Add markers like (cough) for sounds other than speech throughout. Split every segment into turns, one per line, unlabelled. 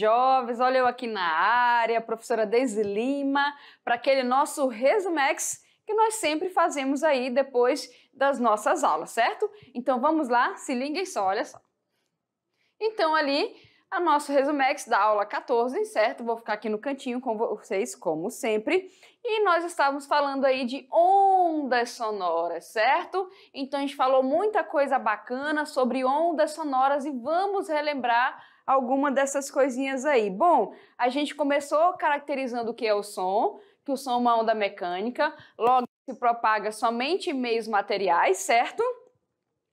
jovens, olha eu aqui na área, professora Deise Lima, para aquele nosso Resumex que nós sempre fazemos aí depois das nossas aulas, certo? Então vamos lá, se liguem só, olha só. Então ali, a nosso Resumex da aula 14, certo? Vou ficar aqui no cantinho com vocês, como sempre. E nós estávamos falando aí de ondas sonoras, certo? Então a gente falou muita coisa bacana sobre ondas sonoras e vamos relembrar alguma dessas coisinhas aí. Bom, a gente começou caracterizando o que é o som, que o som é uma onda mecânica, logo se propaga somente em meios materiais, certo?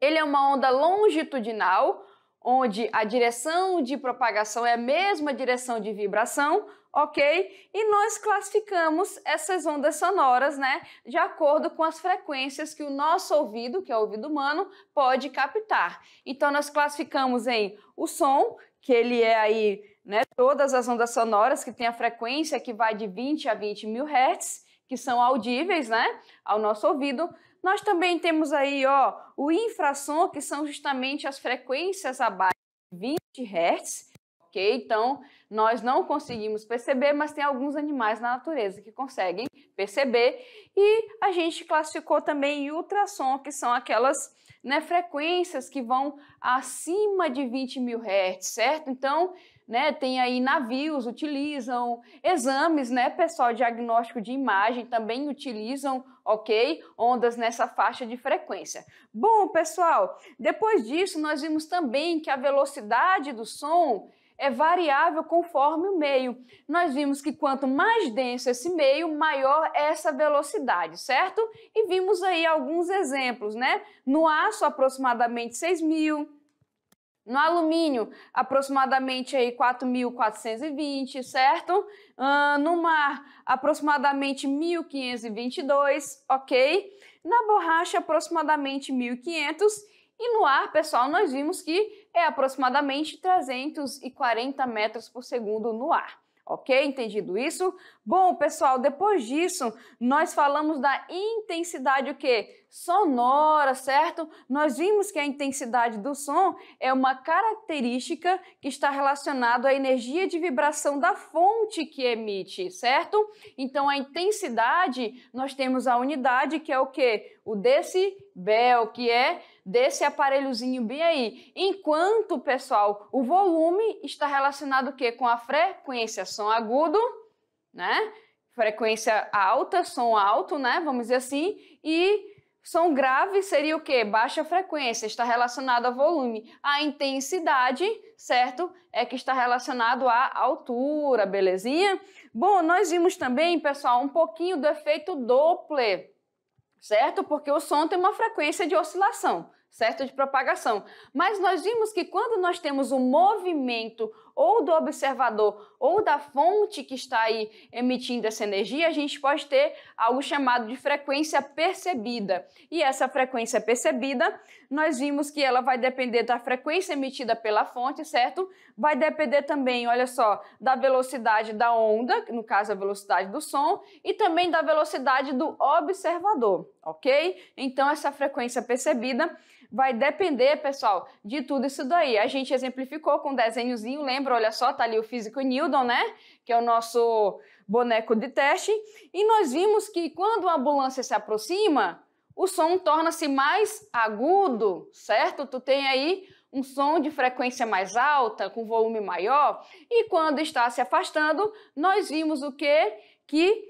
Ele é uma onda longitudinal, onde a direção de propagação é a mesma direção de vibração, ok? E nós classificamos essas ondas sonoras, né, de acordo com as frequências que o nosso ouvido, que é o ouvido humano, pode captar. Então, nós classificamos em o som, que ele é aí, né, todas as ondas sonoras que tem a frequência que vai de 20 a 20 mil hertz, que são audíveis, né, ao nosso ouvido. Nós também temos aí, ó, o infrassom, que são justamente as frequências abaixo de 20 hertz, ok? Então, nós não conseguimos perceber, mas tem alguns animais na natureza que conseguem perceber. E a gente classificou também ultrassom, que são aquelas né, frequências que vão acima de 20 mil hertz, certo? Então, né, tem aí navios, utilizam exames, né, pessoal, diagnóstico de imagem também utilizam, ok? Ondas nessa faixa de frequência. Bom, pessoal, depois disso nós vimos também que a velocidade do som é variável conforme o meio. Nós vimos que quanto mais denso esse meio, maior é essa velocidade, certo? E vimos aí alguns exemplos, né? No aço, aproximadamente 6 mil. No alumínio, aproximadamente aí 4.420, certo? Uh, no mar, aproximadamente 1.522, ok? Na borracha, aproximadamente 1.500 e no ar, pessoal, nós vimos que é aproximadamente 340 metros por segundo no ar. Ok? Entendido isso? Bom, pessoal, depois disso, nós falamos da intensidade o quê? Sonora, certo? Nós vimos que a intensidade do som é uma característica que está relacionada à energia de vibração da fonte que emite, certo? Então, a intensidade, nós temos a unidade que é o quê? O decibel, que é desse aparelhozinho bem aí. Enquanto, pessoal, o volume está relacionado o quê? com a frequência som agudo, né? Frequência alta, som alto, né? Vamos dizer assim, e som grave seria o quê? Baixa frequência, está relacionado a volume. A intensidade, certo? É que está relacionado à altura, belezinha? Bom, nós vimos também, pessoal, um pouquinho do efeito Doppler certo? Porque o som tem uma frequência de oscilação, certo? De propagação. Mas nós vimos que quando nós temos um movimento ou do observador ou da fonte que está aí emitindo essa energia, a gente pode ter algo chamado de frequência percebida. E essa frequência percebida, nós vimos que ela vai depender da frequência emitida pela fonte, certo? Vai depender também, olha só, da velocidade da onda, no caso a velocidade do som, e também da velocidade do observador, ok? Então, essa frequência percebida vai depender, pessoal, de tudo isso daí. A gente exemplificou com um desenhozinho, lembra? Olha só, tá ali o físico Newton, né? Que é o nosso boneco de teste. E nós vimos que quando a ambulância se aproxima, o som torna-se mais agudo, certo? Tu tem aí um som de frequência mais alta, com volume maior, e quando está se afastando, nós vimos o quê? Que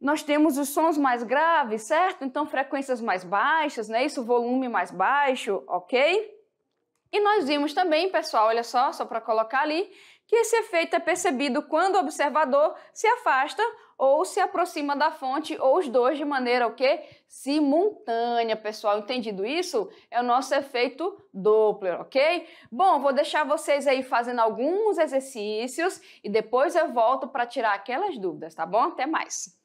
nós temos os sons mais graves, certo? Então, frequências mais baixas, né? Isso, volume mais baixo, ok? E nós vimos também, pessoal, olha só, só para colocar ali, que esse efeito é percebido quando o observador se afasta ou se aproxima da fonte, ou os dois de maneira o quê? Simultânea, pessoal. Entendido isso? É o nosso efeito Doppler, ok? Bom, vou deixar vocês aí fazendo alguns exercícios e depois eu volto para tirar aquelas dúvidas, tá bom? Até mais!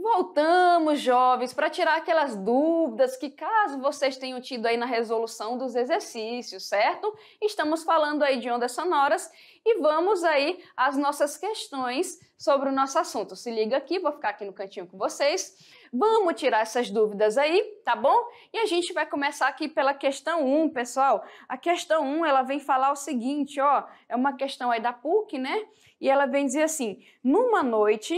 Voltamos, jovens, para tirar aquelas dúvidas que, caso vocês tenham tido aí na resolução dos exercícios, certo? Estamos falando aí de ondas sonoras e vamos aí às nossas questões sobre o nosso assunto. Se liga aqui, vou ficar aqui no cantinho com vocês. Vamos tirar essas dúvidas aí, tá bom? E a gente vai começar aqui pela questão 1, pessoal. A questão 1, ela vem falar o seguinte, ó, é uma questão aí da PUC, né? E ela vem dizer assim: "Numa noite,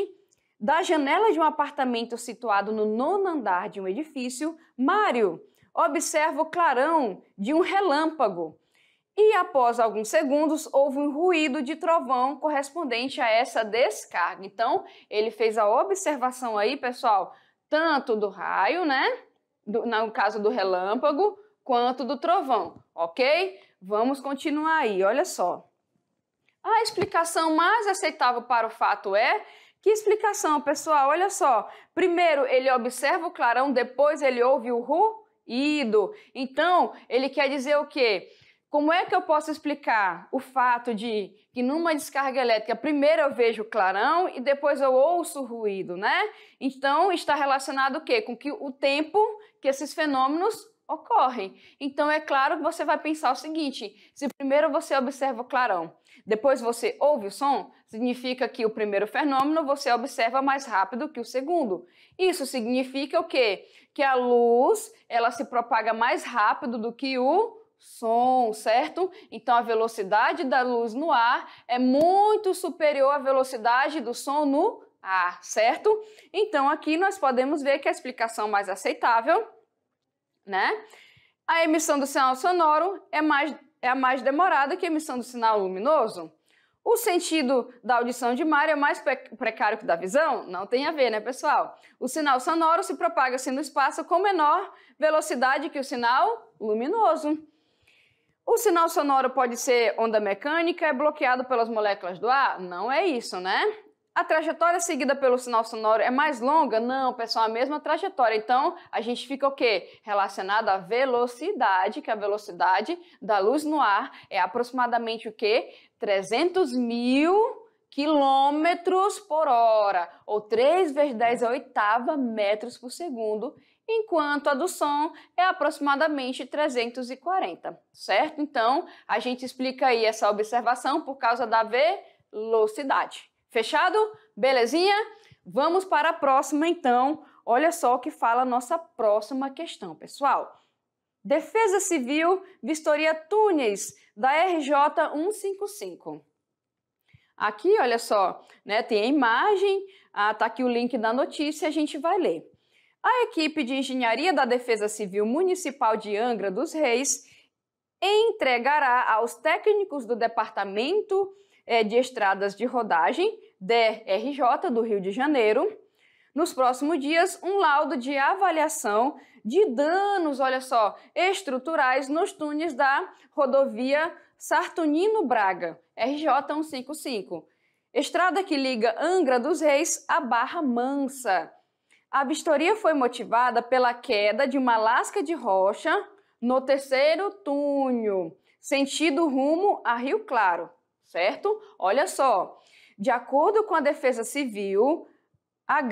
da janela de um apartamento situado no nono andar de um edifício, Mário observa o clarão de um relâmpago. E após alguns segundos, houve um ruído de trovão correspondente a essa descarga. Então, ele fez a observação aí, pessoal, tanto do raio, né? Do, no caso do relâmpago, quanto do trovão, ok? Vamos continuar aí, olha só. A explicação mais aceitável para o fato é que explicação, pessoal? Olha só. Primeiro ele observa o clarão, depois ele ouve o ruído. Então, ele quer dizer o quê? Como é que eu posso explicar o fato de que numa descarga elétrica primeiro eu vejo o clarão e depois eu ouço o ruído, né? Então, está relacionado o quê? Com que o tempo que esses fenômenos ocorrem. Então, é claro que você vai pensar o seguinte: se primeiro você observa o clarão, depois você ouve o som, significa que o primeiro fenômeno você observa mais rápido que o segundo. Isso significa o quê? Que a luz ela se propaga mais rápido do que o som, certo? Então a velocidade da luz no ar é muito superior à velocidade do som no ar, certo? Então aqui nós podemos ver que a explicação mais aceitável né? A emissão do sinal sonoro é, mais, é a mais demorada que a emissão do sinal luminoso. O sentido da audição de mar é mais precário que da visão? Não tem a ver, né, pessoal? O sinal sonoro se propaga assim no espaço com menor velocidade que o sinal luminoso. O sinal sonoro pode ser onda mecânica, é bloqueado pelas moléculas do ar? Não é isso, né? A trajetória seguida pelo sinal sonoro é mais longa? Não, pessoal, é a mesma trajetória. Então, a gente fica o quê? Relacionado à velocidade, que a velocidade da luz no ar é aproximadamente o quê? 300 mil quilômetros por hora, ou 3 vezes 10 a oitava metros por segundo, enquanto a do som é aproximadamente 340, certo? Então, a gente explica aí essa observação por causa da velocidade. Fechado? Belezinha? Vamos para a próxima então. Olha só o que fala a nossa próxima questão, pessoal. Defesa Civil, Vistoria Túneis, da RJ 155. Aqui, olha só, né, tem a imagem, ah, tá aqui o link da notícia, a gente vai ler. A equipe de engenharia da Defesa Civil Municipal de Angra dos Reis entregará aos técnicos do Departamento é, de estradas de rodagem, DRJ, do Rio de Janeiro. Nos próximos dias, um laudo de avaliação de danos, olha só, estruturais nos túneis da rodovia Sartunino Braga, RJ 155. Estrada que liga Angra dos Reis à Barra Mansa. A vistoria foi motivada pela queda de uma lasca de rocha no terceiro túnel, sentido rumo a Rio Claro certo? Olha só, de acordo com a Defesa Civil, a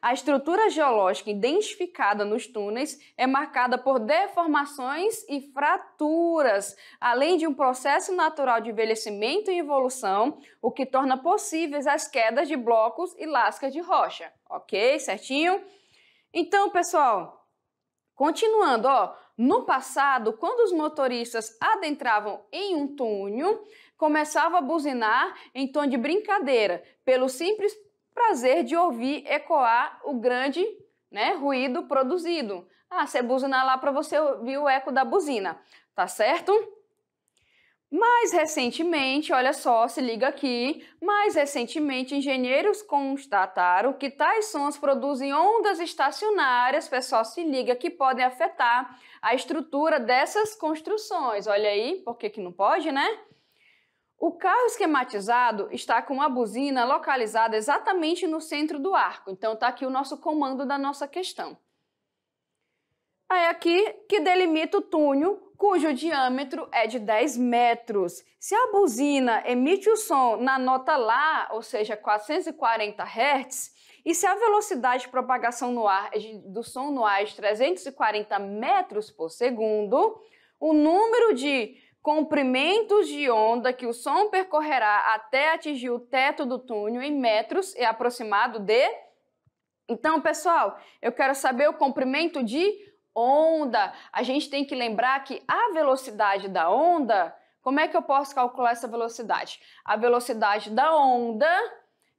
a estrutura geológica identificada nos túneis é marcada por deformações e fraturas, além de um processo natural de envelhecimento e evolução, o que torna possíveis as quedas de blocos e lascas de rocha. Ok? Certinho? Então, pessoal, continuando, ó, no passado, quando os motoristas adentravam em um túnel, começava a buzinar em tom de brincadeira, pelo simples prazer de ouvir ecoar o grande né, ruído produzido. Ah, você buzinar lá para você ouvir o eco da buzina, tá certo? Mais recentemente, olha só, se liga aqui, mais recentemente engenheiros constataram que tais sons produzem ondas estacionárias, pessoal, se liga, que podem afetar a estrutura dessas construções. Olha aí, por que que não pode, né? O carro esquematizado está com uma buzina localizada exatamente no centro do arco, então está aqui o nosso comando da nossa questão. É aqui que delimita o túnel, cujo diâmetro é de 10 metros. Se a buzina emite o som na nota Lá, ou seja, 440 Hz, e se a velocidade de propagação no ar, é do som no ar é de 340 metros por segundo, o número de comprimentos de onda que o som percorrerá até atingir o teto do túnel em metros é aproximado de. Então, pessoal, eu quero saber o comprimento de onda. A gente tem que lembrar que a velocidade da onda, como é que eu posso calcular essa velocidade? A velocidade da onda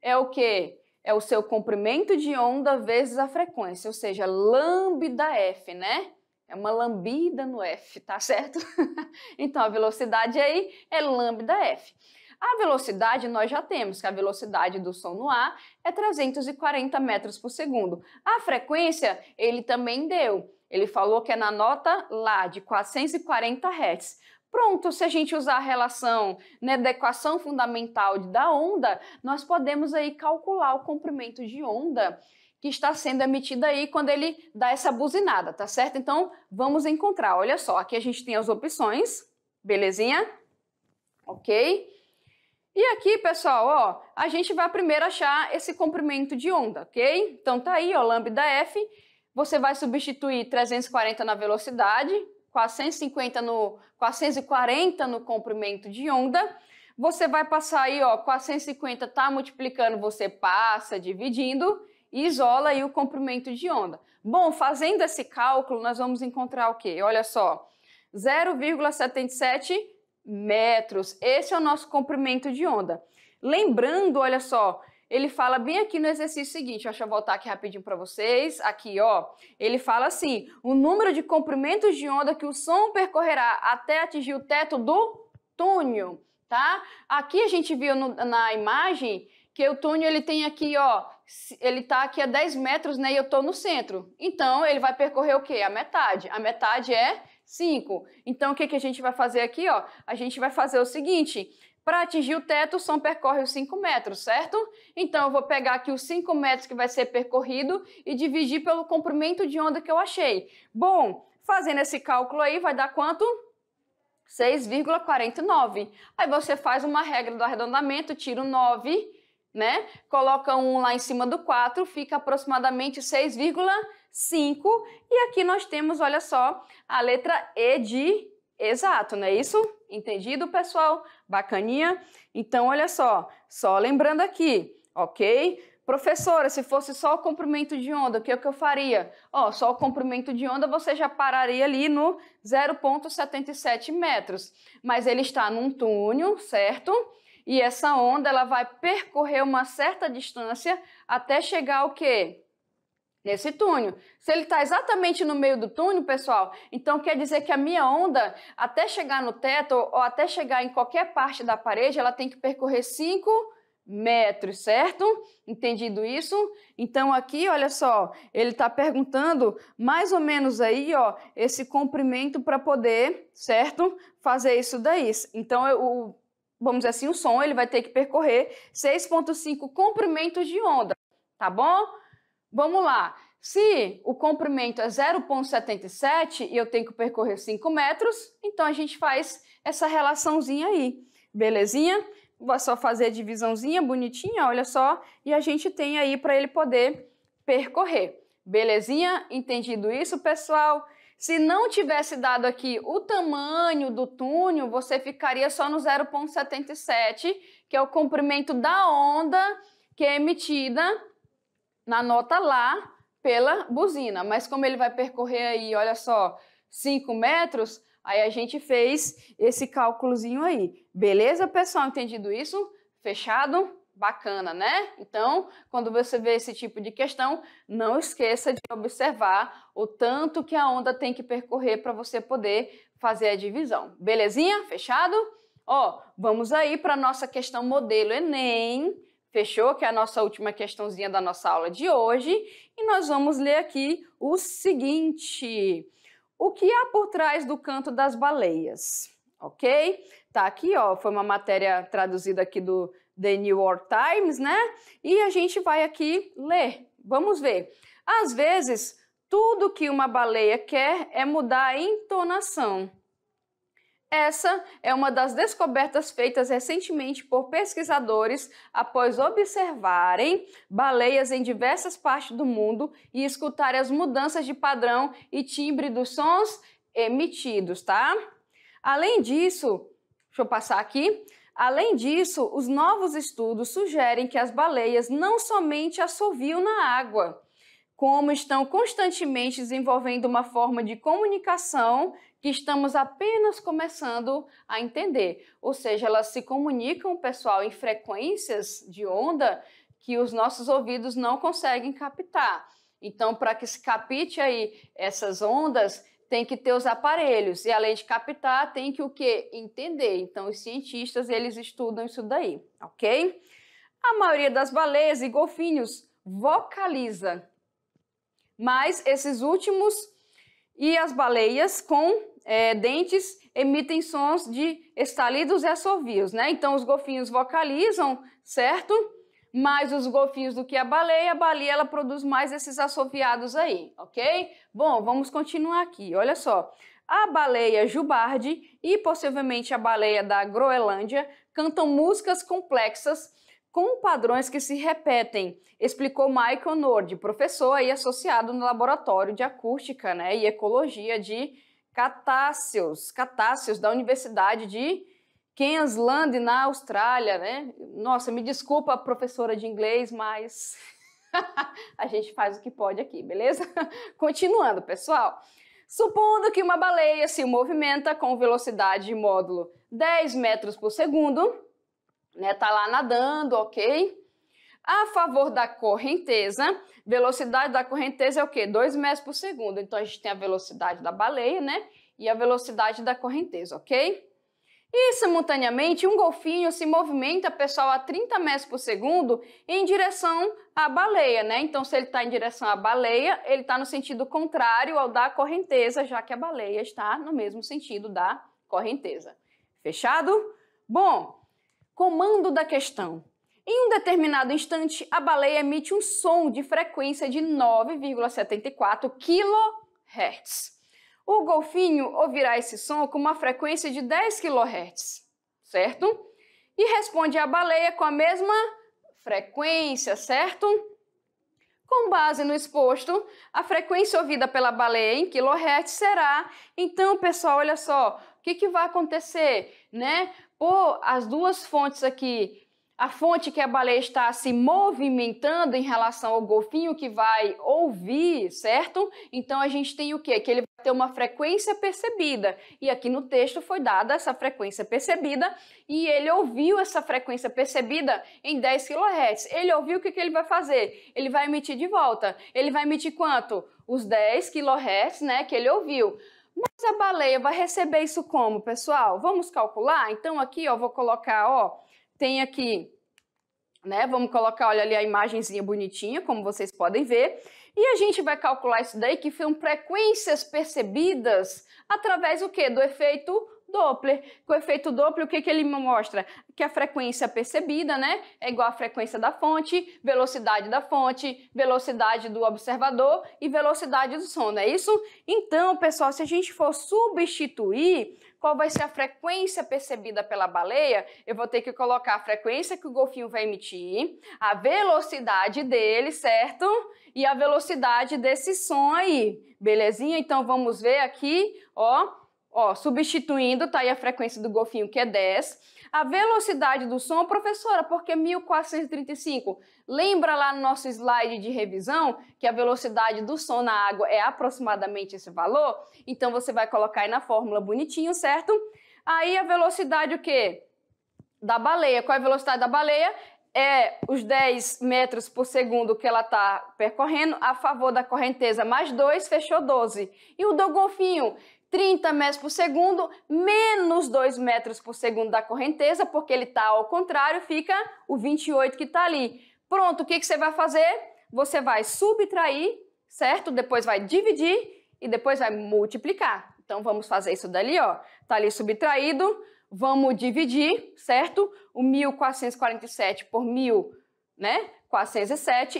é o quê? É o seu comprimento de onda vezes a frequência, ou seja, lambda f, né? é uma lambida no F, tá certo? (laughs) então a velocidade aí é lambda F. A velocidade nós já temos, que é a velocidade do som no ar é 340 metros por segundo. A frequência ele também deu. Ele falou que é na nota lá de 440 Hz. Pronto, se a gente usar a relação né, da equação fundamental da onda, nós podemos aí calcular o comprimento de onda que está sendo emitida aí quando ele dá essa buzinada, tá certo? Então, vamos encontrar. Olha só, aqui a gente tem as opções, belezinha? Ok? E aqui, pessoal, ó, a gente vai primeiro achar esse comprimento de onda, ok? Então tá aí, ó, lambda f, você vai substituir 340 na velocidade, 450 no, 440 no comprimento de onda, você vai passar aí, ó, 450 tá multiplicando, você passa dividindo, e isola aí o comprimento de onda. Bom, fazendo esse cálculo, nós vamos encontrar o quê? Olha só, 0,77 metros. Esse é o nosso comprimento de onda. Lembrando, olha só, ele fala bem aqui no exercício seguinte, deixa eu voltar aqui rapidinho para vocês. Aqui, ó, ele fala assim: o número de comprimentos de onda que o som percorrerá até atingir o teto do túnel, tá? Aqui a gente viu no, na imagem que o túnel ele tem aqui, ó, ele está aqui a 10 metros, né? E eu estou no centro. Então, ele vai percorrer o quê? A metade. A metade é 5. Então, o que, que a gente vai fazer aqui? Ó? A gente vai fazer o seguinte. Para atingir o teto, o som percorre os 5 metros, certo? Então, eu vou pegar aqui os 5 metros que vai ser percorrido e dividir pelo comprimento de onda que eu achei. Bom, fazendo esse cálculo aí, vai dar quanto? 6,49. Aí você faz uma regra do arredondamento, tira o 9 né? Coloca um lá em cima do 4, fica aproximadamente 6,5. E aqui nós temos, olha só, a letra E de exato, não é isso? Entendido, pessoal? Bacaninha? Então, olha só, só lembrando aqui, ok? Professora, se fosse só o comprimento de onda, o que, é que eu faria? Ó, só o comprimento de onda você já pararia ali no 0,77 metros. Mas ele está num túnel, certo? E essa onda ela vai percorrer uma certa distância até chegar ao quê? Nesse túnel. Se ele está exatamente no meio do túnel, pessoal, então quer dizer que a minha onda, até chegar no teto ou até chegar em qualquer parte da parede, ela tem que percorrer 5 metros, certo? Entendido isso? Então aqui, olha só, ele está perguntando mais ou menos aí, ó, esse comprimento para poder, certo? Fazer isso daí. Então o vamos dizer assim, o som, ele vai ter que percorrer 6,5 comprimentos de onda, tá bom? Vamos lá. Se o comprimento é 0,77 e eu tenho que percorrer 5 metros, então a gente faz essa relaçãozinha aí, belezinha? Vou só fazer a divisãozinha bonitinha, olha só, e a gente tem aí para ele poder percorrer. Belezinha? Entendido isso, pessoal? Se não tivesse dado aqui o tamanho do túnel, você ficaria só no 0,77, que é o comprimento da onda que é emitida na nota lá pela buzina. Mas como ele vai percorrer aí, olha só, 5 metros, aí a gente fez esse cálculozinho aí. Beleza, pessoal? Entendido isso? Fechado? bacana, né? Então, quando você vê esse tipo de questão, não esqueça de observar o tanto que a onda tem que percorrer para você poder fazer a divisão. Belezinha? Fechado? Ó, vamos aí para a nossa questão modelo Enem. Fechou? Que é a nossa última questãozinha da nossa aula de hoje. E nós vamos ler aqui o seguinte. O que há por trás do canto das baleias? Ok? Tá aqui, ó, foi uma matéria traduzida aqui do The New York Times, né? E a gente vai aqui ler. Vamos ver. Às vezes, tudo que uma baleia quer é mudar a entonação. Essa é uma das descobertas feitas recentemente por pesquisadores após observarem baleias em diversas partes do mundo e escutarem as mudanças de padrão e timbre dos sons emitidos, tá? Além disso, deixa eu passar aqui, Além disso, os novos estudos sugerem que as baleias não somente assoviam na água, como estão constantemente desenvolvendo uma forma de comunicação que estamos apenas começando a entender. Ou seja, elas se comunicam, pessoal, em frequências de onda que os nossos ouvidos não conseguem captar. Então, para que se capte aí essas ondas, tem que ter os aparelhos e além de captar, tem que o que entender. Então os cientistas eles estudam isso daí, ok? A maioria das baleias e golfinhos vocaliza, mas esses últimos e as baleias com é, dentes emitem sons de estalidos e assovios, né? Então os golfinhos vocalizam, certo? mais os golfinhos do que a baleia. A baleia ela produz mais esses assoviados aí, ok? Bom, vamos continuar aqui. Olha só. A baleia jubarde e possivelmente a baleia da Groenlândia cantam músicas complexas com padrões que se repetem, explicou Michael Nord, professor e associado no laboratório de acústica né, e ecologia de Catáceos, Catáceos da Universidade de Queensland, na Austrália, né? Nossa, me desculpa, professora de inglês, mas (laughs) a gente faz o que pode aqui, beleza? (laughs) Continuando, pessoal. Supondo que uma baleia se movimenta com velocidade de módulo 10 metros por segundo, né? Tá lá nadando, ok? A favor da correnteza, velocidade da correnteza é o quê? 2 metros por segundo. Então a gente tem a velocidade da baleia, né? E a velocidade da correnteza, ok? E, simultaneamente, um golfinho se movimenta, pessoal, a 30 metros por segundo em direção à baleia, né? Então, se ele está em direção à baleia, ele está no sentido contrário ao da correnteza, já que a baleia está no mesmo sentido da correnteza. Fechado? Bom, comando da questão. Em um determinado instante, a baleia emite um som de frequência de 9,74 kHz. O golfinho ouvirá esse som com uma frequência de 10 kHz, certo? E responde à baleia com a mesma frequência, certo? Com base no exposto, a frequência ouvida pela baleia em kHz será. Então, pessoal, olha só, o que, que vai acontecer, né? Pô, as duas fontes aqui a fonte que a baleia está se movimentando em relação ao golfinho que vai ouvir, certo? Então a gente tem o quê? Que ele vai ter uma frequência percebida. E aqui no texto foi dada essa frequência percebida e ele ouviu essa frequência percebida em 10 kHz. Ele ouviu o que, que ele vai fazer? Ele vai emitir de volta. Ele vai emitir quanto? Os 10 kHz, né, que ele ouviu. Mas a baleia vai receber isso como, pessoal? Vamos calcular? Então aqui, ó, vou colocar, ó, tem aqui né? Vamos colocar, olha ali a imagenzinha bonitinha, como vocês podem ver. E a gente vai calcular isso daí, que foram frequências percebidas através do quê? Do efeito Doppler. Com o efeito Doppler, o que, que ele mostra? Que a frequência percebida né, é igual à frequência da fonte, velocidade da fonte, velocidade do observador e velocidade do som, não é isso? Então, pessoal, se a gente for substituir qual vai ser a frequência percebida pela baleia, eu vou ter que colocar a frequência que o golfinho vai emitir, a velocidade dele, certo? E a velocidade desse som aí, belezinha? Então vamos ver aqui, ó, ó, substituindo, tá aí a frequência do golfinho que é 10. A velocidade do som, professora, porque 1435? Lembra lá no nosso slide de revisão que a velocidade do som na água é aproximadamente esse valor? Então você vai colocar aí na fórmula bonitinho, certo? Aí a velocidade o quê? Da baleia. Qual é a velocidade da baleia? é os 10 metros por segundo que ela está percorrendo, a favor da correnteza mais 2, fechou 12. E o do golfinho, 30 metros por segundo menos 2 metros por segundo da correnteza, porque ele está ao contrário, fica o 28 que está ali. Pronto, o que, que você vai fazer? Você vai subtrair, certo? Depois vai dividir e depois vai multiplicar. Então vamos fazer isso dali, ó. Está ali subtraído, vamos dividir, certo? O 1447 por 1.407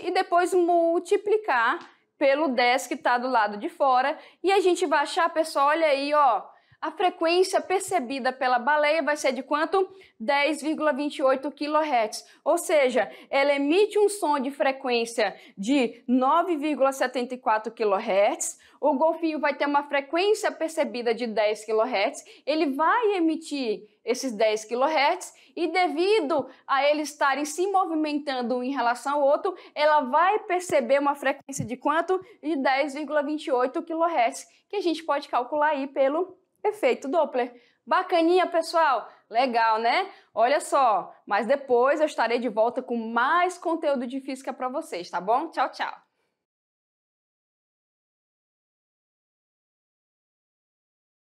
né? e depois multiplicar pelo 10 que está do lado de fora. E a gente vai achar, pessoal, olha aí, ó, a frequência percebida pela baleia vai ser de quanto? 10,28 kHz. Ou seja, ela emite um som de frequência de 9,74 kHz. O golfinho vai ter uma frequência percebida de 10 kHz. Ele vai emitir esses 10 kHz e devido a eles estarem se movimentando um em relação ao outro, ela vai perceber uma frequência de quanto? De 10,28 kHz, que a gente pode calcular aí pelo efeito Doppler. Bacaninha, pessoal? Legal, né? Olha só, mas depois eu estarei de volta com mais conteúdo de física para vocês, tá bom? Tchau, tchau.